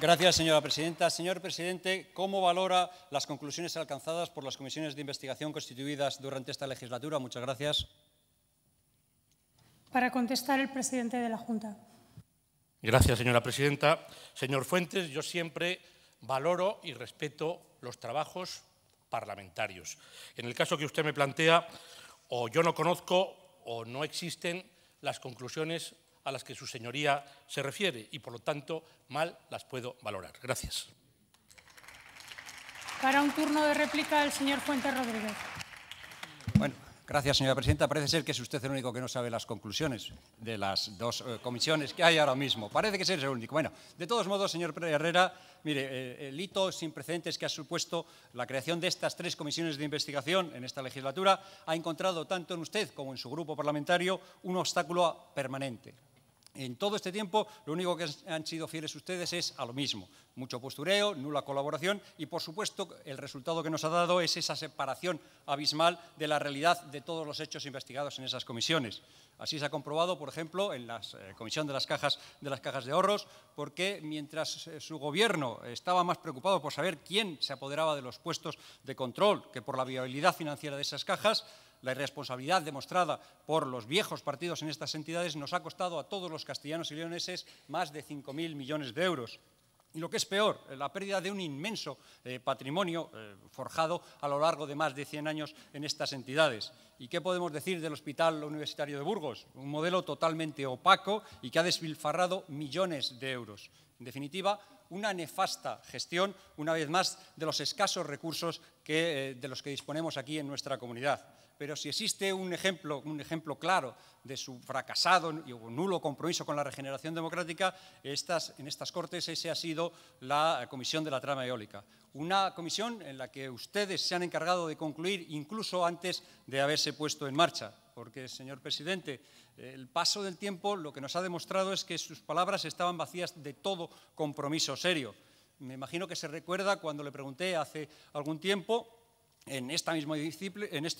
Gracias, señora presidenta. Señor presidente, ¿cómo valora las conclusiones alcanzadas por las comisiones de investigación constituidas durante esta legislatura? Muchas gracias. Para contestar el presidente de la Junta. Gracias, señora presidenta. Señor Fuentes, yo siempre valoro y respeto los trabajos parlamentarios. En el caso que usted me plantea, o yo no conozco o no existen las conclusiones a las que su señoría se refiere y, por lo tanto, mal las puedo valorar. Gracias. Para un turno de réplica, el señor Fuentes Rodríguez. Bueno, gracias, señora presidenta. Parece ser que es usted el único que no sabe las conclusiones de las dos eh, comisiones que hay ahora mismo. Parece que es el único. Bueno, de todos modos, señor Herrera, mire, eh, el hito sin precedentes que ha supuesto la creación de estas tres comisiones de investigación en esta legislatura ha encontrado tanto en usted como en su grupo parlamentario un obstáculo permanente en todo este tiempo lo único que han sido fieles ustedes es a lo mismo. Mucho postureo, nula colaboración y, por supuesto, el resultado que nos ha dado es esa separación abismal de la realidad de todos los hechos investigados en esas comisiones. Así se ha comprobado, por ejemplo, en la eh, Comisión de las, cajas, de Ahorros, porque mientras eh, su gobierno estaba más preocupado por saber quién se apoderaba de los puestos de control que por la viabilidad financiera de esas cajas, la irresponsabilidad demostrada por los viejos partidos en estas entidades nos ha costado a todos los castellanos y leoneses más de 5.000 millones de euros. Y lo que es peor, la pérdida de un inmenso eh, patrimonio eh, forjado a lo largo de más de 100 años en estas entidades. ¿Y qué podemos decir del Hospital Universitario de Burgos? Un modelo totalmente opaco y que ha desbilfarrado millones de euros. En definitiva, una nefasta gestión, una vez más, de los escasos recursos eh, de los que disponemos aquí en nuestra comunidad. Pero si existe un ejemplo, un ejemplo claro de su fracasado y nulo compromiso con la regeneración democrática, estas, en estas Cortes ese ha sido la Comisión de la Trama Eólica. Una comisión en la que ustedes se han encargado de concluir incluso antes de haberse puesto en marcha porque, señor presidente, el paso del tiempo lo que nos ha demostrado es que sus palabras estaban vacías de todo compromiso serio. Me imagino que se recuerda cuando le pregunté hace algún tiempo en, este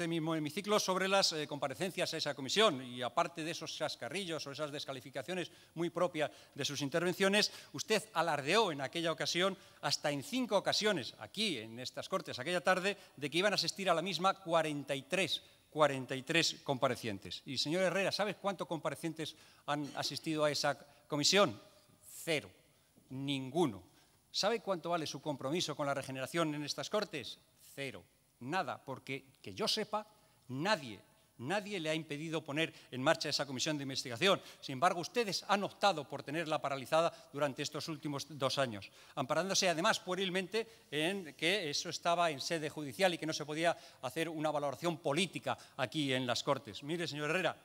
mismo hemiciclo sobre las eh, comparecencias a esa comisión. Y aparte de esos chascarrillos o esas descalificaciones muy propias de sus intervenciones, usted alardeó en aquella ocasión, hasta en cinco ocasiones, aquí en estas Cortes aquella tarde, de que iban a asistir a la misma 43 43 comparecientes. Y, señor Herrera, ¿sabes cuántos comparecientes han asistido a esa comisión? Cero, ninguno. ¿Sabe cuánto vale su compromiso con la regeneración en estas Cortes? Cero, nada, porque que yo sepa, nadie Nadie le ha impedido poner en marcha esa comisión de investigación. Sin embargo, ustedes han optado por tenerla paralizada durante estos últimos dos años, amparándose además puerilmente en que eso estaba en sede judicial y que no se podía hacer una valoración política aquí en las Cortes. Mire, señor Herrera,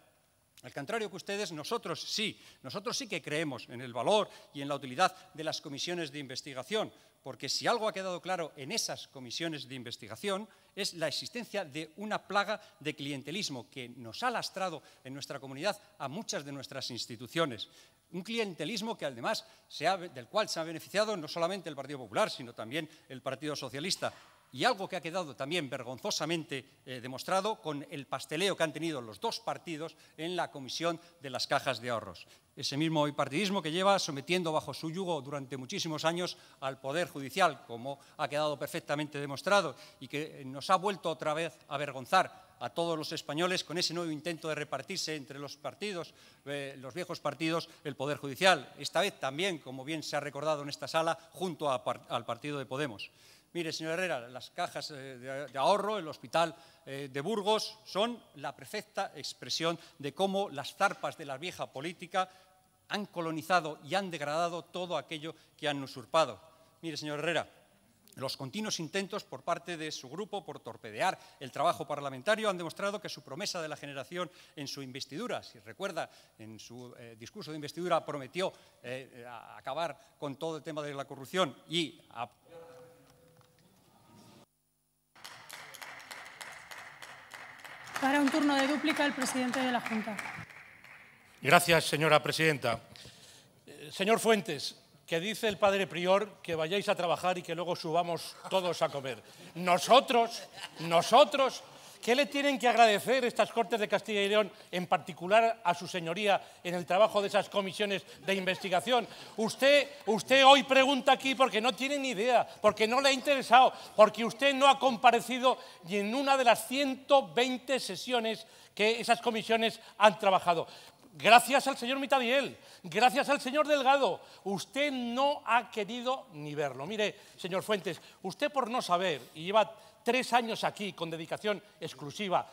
al contrario que ustedes, nosotros sí, nosotros sí que creemos en el valor y en la utilidad de las comisiones de investigación, porque si algo ha quedado claro en esas comisiones de investigación es la existencia de una plaga de clientelismo que nos ha lastrado en nuestra comunidad a muchas de nuestras instituciones. Un clientelismo que además se del cual se ha beneficiado no solamente el Partido Popular, sino también el Partido Socialista, y algo que ha quedado también vergonzosamente eh, demostrado con el pasteleo que han tenido los dos partidos en la comisión de las cajas de ahorros. Ese mismo bipartidismo que lleva sometiendo bajo su yugo durante muchísimos años al Poder Judicial, como ha quedado perfectamente demostrado, y que eh, nos ha vuelto otra vez a avergonzar a todos los españoles con ese nuevo intento de repartirse entre los partidos, eh, los viejos partidos, el Poder Judicial. Esta vez también, como bien se ha recordado en esta sala, junto al partido de Podemos. Mire, señor Herrera, las cajas eh, de ahorro, el hospital eh, de Burgos, son la perfecta expresión de cómo las zarpas de la vieja política han colonizado y han degradado todo aquello que han usurpado. Mire, señor Herrera, los continuos intentos por parte de su grupo por torpedear el trabajo parlamentario han demostrado que su promesa de la generación en su investidura, si recuerda, en su eh, discurso de investidura prometió acabar con todo el tema de la corrupción y... Para un turno de dúplica, el presidente de la Junta. Gracias, señora presidenta. Eh, señor Fuentes, que dice el padre Prior que vayáis a trabajar y que luego subamos todos a comer. Nosotros, nosotros ¿Qué le tienen que agradecer estas Cortes de Castilla y León, en particular a su señoría, en el trabajo de esas comisiones de investigación? Usted, usted hoy pregunta aquí porque no tiene ni idea, porque no le ha interesado, porque usted no ha comparecido ni en una de las 120 sesiones que esas comisiones han trabajado. Gracias al señor Mitadiel, gracias al señor Delgado, usted no ha querido ni verlo. Mire, señor Fuentes, usted por no saber, y lleva tres años aquí con dedicación exclusiva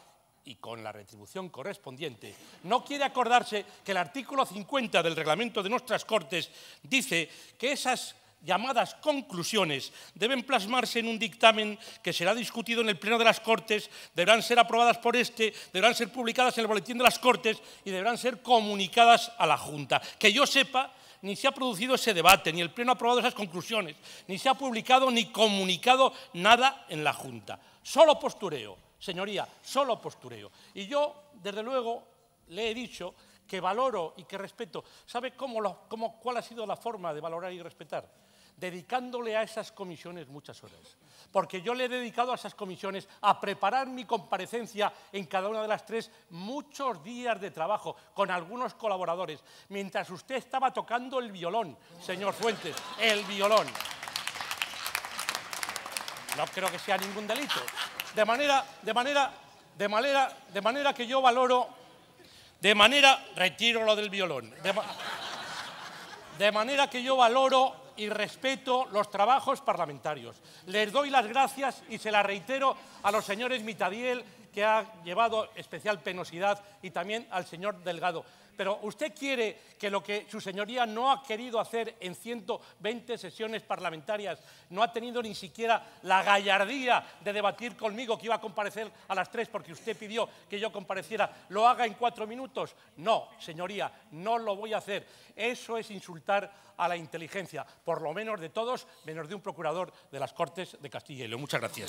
y con la retribución correspondiente, no quiere acordarse que el artículo 50 del reglamento de nuestras Cortes dice que esas llamadas conclusiones deben plasmarse en un dictamen que será discutido en el Pleno de las Cortes, deberán ser aprobadas por este, deberán ser publicadas en el Boletín de las Cortes y deberán ser comunicadas a la Junta. Que yo sepa, ni se ha producido ese debate, ni el Pleno ha aprobado esas conclusiones, ni se ha publicado ni comunicado nada en la Junta. Solo postureo, señoría, solo postureo. Y yo, desde luego, le he dicho que valoro y que respeto. ¿Sabe cómo, cuál ha sido la forma de valorar y respetar? Dedicándole a esas comisiones muchas horas. Porque yo le he dedicado a esas comisiones a preparar mi comparecencia en cada una de las tres muchos días de trabajo con algunos colaboradores, mientras usted estaba tocando el violón, señor Fuentes, el violón. No creo que sea ningún delito. De manera, de manera, de manera, de manera que yo valoro de manera, retiro lo del violón. De, manera que yo valoro y respeto los trabajos parlamentarios. Les doy las gracias y se las reitero a los señores Mitadiel que ha llevado especial penosidad y también al señor Delgado. Pero usted quiere que lo que su señoría no ha querido hacer en 120 sesiones parlamentarias, no ha tenido ni siquiera la gallardía de debatir conmigo que iba a comparecer a las tres porque usted pidió que yo compareciera, lo haga en cuatro minutos. No, señoría, no lo voy a hacer. Eso es insultar a la inteligencia, por lo menos de todos, menos de un procurador de las Cortes de Castilla y León. Muchas gracias.